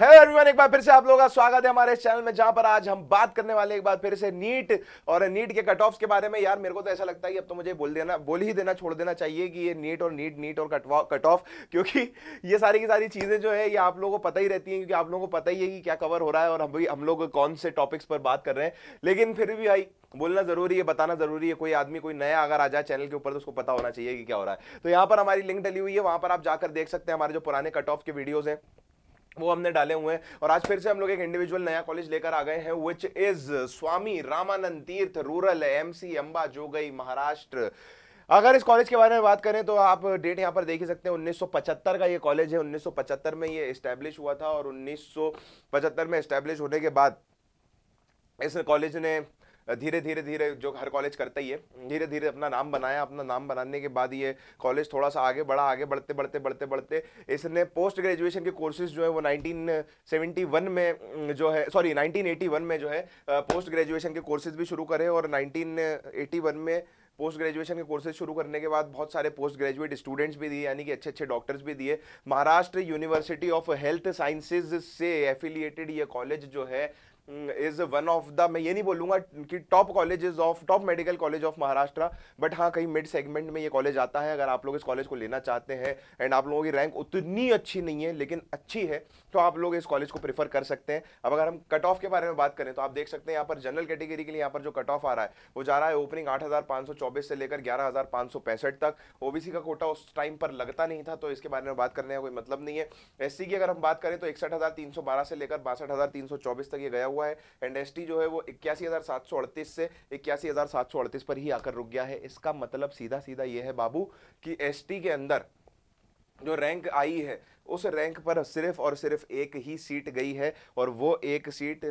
hello everyone एक बार फिर से आप लोगों का स्वागत है हमारे इस चैनल में जहां पर आज हम बात करने वाले एक बार फिर से नीट और नीट के कट ऑफ के बारे में यार मेरे को तो ऐसा लगता है कि अब तो मुझे बोल देना बोल ही देना छोड़ देना चाहिए कि ये नीट और नीट नीट और कट ऑफ क्योंकि ये सारी की सारी चीज़ें जो है ये आप लोगों को पता ही रहती है क्योंकि आप लोगों को पता ही है कि क्या कवर हो रहा है और हम भी हम लोग कौन से टॉपिक्स पर बात कर रहे हैं लेकिन फिर भी भाई बोलना जरूरी है बताना जरूरी है कोई आदमी कोई नया अगर आ जाए चैनल के ऊपर तो उसको पता होना चाहिए कि क्या हो रहा है तो यहाँ पर हमारी लिंक डली हुई है वहाँ पर आप जाकर देख सकते हैं हमारे जो पुराने कट ऑफ के वीडियोज़ हैं वो हमने डाले हुए हैं और आज फिर से हम लोग एक इंडिविजुअल नया कॉलेज लेकर आ गए हैं which is Swami Ramanand Tirth rural M C Ambajogai Maharashtra अगर इस कॉलेज के बारे में बात करें तो आप डेट यहाँ पर देख ही सकते हैं 1975 का ये कॉलेज है 1975 में ये इस्टेब्लिश हुआ था और 1975 में इस्टेब्लिश होने के बाद इस कॉलेज ने धीरे धीरे धीरे जो हर कॉलेज करता ही है धीरे धीरे अपना नाम बनाया अपना नाम बनाने के बाद ये कॉलेज थोड़ा सा आगे बढ़ा आगे बढ़ते बढ़ते बढ़ते बढ़ते इसने पोस्ट ग्रेजुएशन के कोर्सेज जो है वो 1971 में जो है सॉरी 1981 में जो है पोस्ट ग्रेजुएशन के कोर्सेज भी शुरू करे और नाइनटीन में पोस्ट ग्रेजुएशन के कोर्सेज शुरू करने के बाद बहुत सारे पोस्ट ग्रेजुएट स्टूडेंट्स भी दिए यानी कि अच्छे अच्छे डॉक्टर्स भी दिए Maharashtra university of health sciences से एफिलिएटेड ये कॉलेज जो है इज वन ऑफ द मैं ये नहीं बोलूँगा कि top college of top medical college of Maharashtra but हाँ कहीं मिड सेगमेंट में ये कॉलेज आता है अगर आप लोग इस कॉलेज को लेना चाहते हैं एंड आप लोगों की रैंक उतनी अच्छी नहीं है लेकिन अच्छी है तो आप लोग इस कॉलेज को प्रेफर कर सकते हैं अब अगर हम कट ऑफ के बारे में बात करें तो आप देख सकते हैं यहाँ पर जनरल कैटेगरी के लिए यहाँ पर जो कट ऑफ आ रहा है वो जा रहा है ओपनिंग आठ से लेकर ग्यारह तक ओ का कोटा उस टाइम पर लगता नहीं था तो इसके बारे में बात करने का कोई मतलब नहीं है एस की अगर हम बात करें तो इकसठ से लेकर बासठ तक ये गया हुआ है एंड एस जो है वो इक्यासी से इक्यासी पर ही आकर रुक गया है इसका मतलब सीधा सीधा ये है बाबू कि एस के अंदर जो रैंक आई है उस रैंक पर सिर्फ और सिर्फ एक ही सीट गई है और वो एक सीट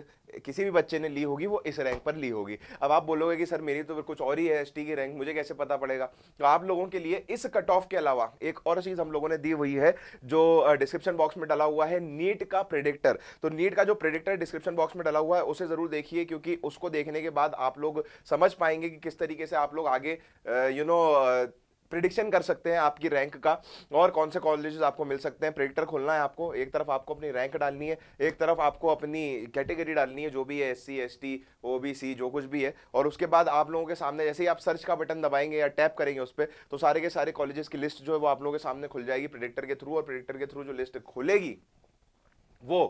किसी भी बच्चे ने ली होगी वो इस रैंक पर ली होगी अब आप बोलोगे कि सर मेरी तो कुछ और ही है एस की रैंक मुझे कैसे पता पड़ेगा तो आप लोगों के लिए इस कट ऑफ के अलावा एक और चीज़ हम लोगों ने दी हुई है जो डिस्क्रिप्शन बॉक्स में डाला हुआ है नीट का प्रिडिक्टर तो नीट का जो प्रिडिक्टर डिस्क्रिप्शन बॉक्स में डाला हुआ है उसे ज़रूर देखिए क्योंकि उसको देखने के बाद आप लोग समझ पाएंगे कि किस तरीके से आप लोग आगे यू नो प्रिडिक्शन कर सकते हैं आपकी रैंक का और कौन से कॉलेजेस आपको मिल सकते हैं प्रेडिक्टर खोलना है आपको एक तरफ आपको अपनी रैंक डालनी है एक तरफ आपको अपनी कैटेगरी डालनी है जो भी है S C S T O B C जो कुछ भी है और उसके बाद आप लोगों के सामने जैसे ही आप सर्च का बटन दबाएंगे या टैप करेंगे उस पर तो सारे के सारे कॉलेजेस की लिस्ट जो है वो आप लोगों के सामने खुल जाएगी प्रिडिक्टर के थ्रू और प्रिडिक्टर के थ्रू जो लिस्ट खुलेगी वो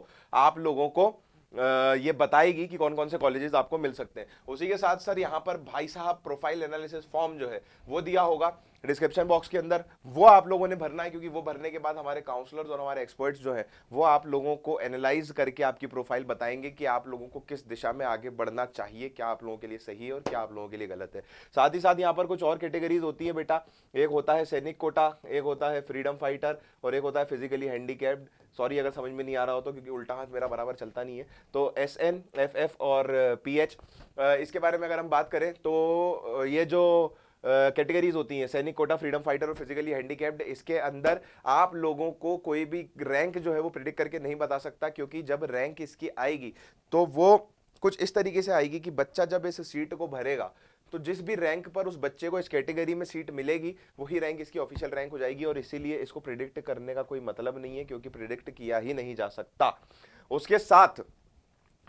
आप लोगों को ये बताएगी कि कौन कौन से कॉलेजेस आपको मिल सकते हैं उसी के साथ सर यहाँ पर भाई साहब प्रोफाइल एनालिसिस फॉर्म जो है वो दिया होगा डिस्क्रिप्शन बॉक्स के अंदर वो आप लोगों ने भरना है क्योंकि वो भरने के बाद हमारे काउंसलर्स और हमारे एक्सपर्ट्स जो है वो आप लोगों को एनालाइज करके आपकी प्रोफाइल बताएंगे कि आप लोगों को किस दिशा में आगे बढ़ना चाहिए क्या आप लोगों के लिए सही है और क्या आप लोगों के लिए गलत है साथ ही साथ यहाँ पर कुछ और कैटेगरीज होती है बेटा एक होता है सैनिक कोटा एक होता है फ्रीडम फाइटर और एक होता है फिजिकली हैंडीकैप्ड सॉरी अगर समझ में नहीं आ रहा हो तो क्योंकि उल्टा हाथ मेरा बराबर चलता नहीं है तो एस एन एफ एफ और पी एच इसके बारे में अगर हम बात करें तो ये जो कैटेगरीज होती हैं सैनिक कोटा फ्रीडम फाइटर और फिजिकली हैंडीकैप्ड इसके अंदर आप लोगों को कोई भी रैंक जो है वो प्रिडिक्ट करके नहीं बता सकता क्योंकि जब रैंक इसकी आएगी तो वो कुछ इस तरीके से आएगी कि बच्चा जब इस सीट को भरेगा तो जिस भी रैंक पर उस बच्चे को इस कैटेगरी में सीट मिलेगी वही रैंक इसकी ऑफिशियल रैंक हो जाएगी और इसीलिए इसको प्रिडिक्ट करने का कोई मतलब नहीं है क्योंकि प्रिडिक्ट किया ही नहीं जा सकता उसके साथ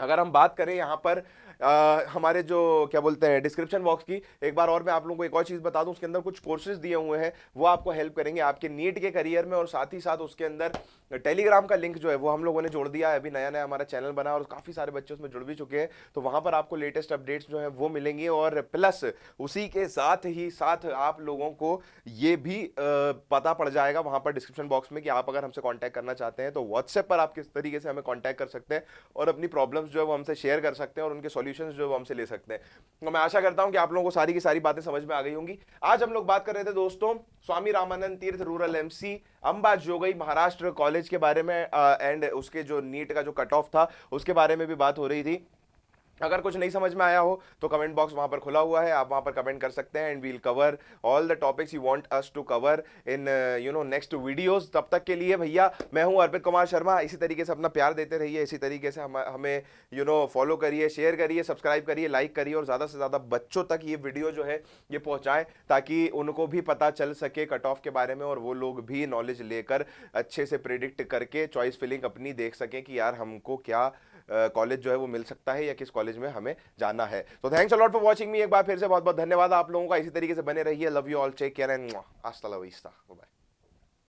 अगर हम बात करें यहाँ पर हमारे जो क्या बोलते हैं डिस्क्रिप्शन बॉक्स की एक बार और मैं आप लोगों को एक और चीज़ बता दूं उसके अंदर कुछ कोर्सेज दिए हुए हैं वो आपको हेल्प करेंगे आपके नीट के करियर में और साथ ही साथ उसके अंदर टेलीग्राम का लिंक जो है वो हम लोगों ने जोड़ दिया है अभी नया नया हमारा चैनल बना और काफ़ी सारे बच्चे उसमें जुड़ भी चुके हैं तो वहाँ पर आपको लेटेस्ट अपडेट्स जो है वो मिलेंगी और प्लस उसी के साथ ही साथ आप लोगों को ये भी पता पड़ जाएगा वहाँ पर डिस्क्रिप्शन बॉक्स में कि आप अगर हमसे कॉन्टैक्ट करना चाहते हैं तो व्हाट्सएप पर आप किस तरीके से हमें कॉन्टैक्ट कर सकते हैं और अपनी प्रॉब्लम्स जो है वो हमसे शेयर कर सकते हैं और उनके सॉल्यूशंस जो हमसे ले सकते हैं तो मैं आशा करता हूँ कि आप लोगों को सारी की सारी बातें समझ में आ गई होंगी आज हम लोग बात कर रहे थे दोस्तों Swami Ramanand Tirth rural MC Ambajogai Maharashtra college के बारे में एंड उसके जो नीट का जो कट ऑफ था उसके बारे में भी बात हो रही थी अगर कुछ नहीं समझ में आया हो तो कमेंट बॉक्स वहाँ पर खुला हुआ है आप वहाँ पर कमेंट कर सकते हैं and we'll cover all the topics you want us to cover in you know next videos तब तक के लिए भैया मैं हूँ अर्पित कुमार शर्मा इसी तरीके से अपना प्यार देते रहिए इसी तरीके से हम हमें यू नो फॉलो करिए शेयर करिए सब्सक्राइब करिए लाइक करिए और ज़्यादा से ज़्यादा बच्चों तक ये वीडियो जो है ये पहुँचाएँ ताकि उनको भी पता चल सके कट ऑफ के बारे में और वो लोग भी नॉलेज लेकर अच्छे से प्रिडिक्ट करके चॉइस फिलिंग अपनी देख सकें कि यार हमको क्या कॉलेज जो है वो मिल सकता है या किस कॉलेज में हमें जाना है तो thanks a lot for watching me एक बार फिर से बहुत बहुत धन्यवाद आप लोगों का इसी तरीके से बने रहिए love you all take care and आस्ता लविस्ता बाय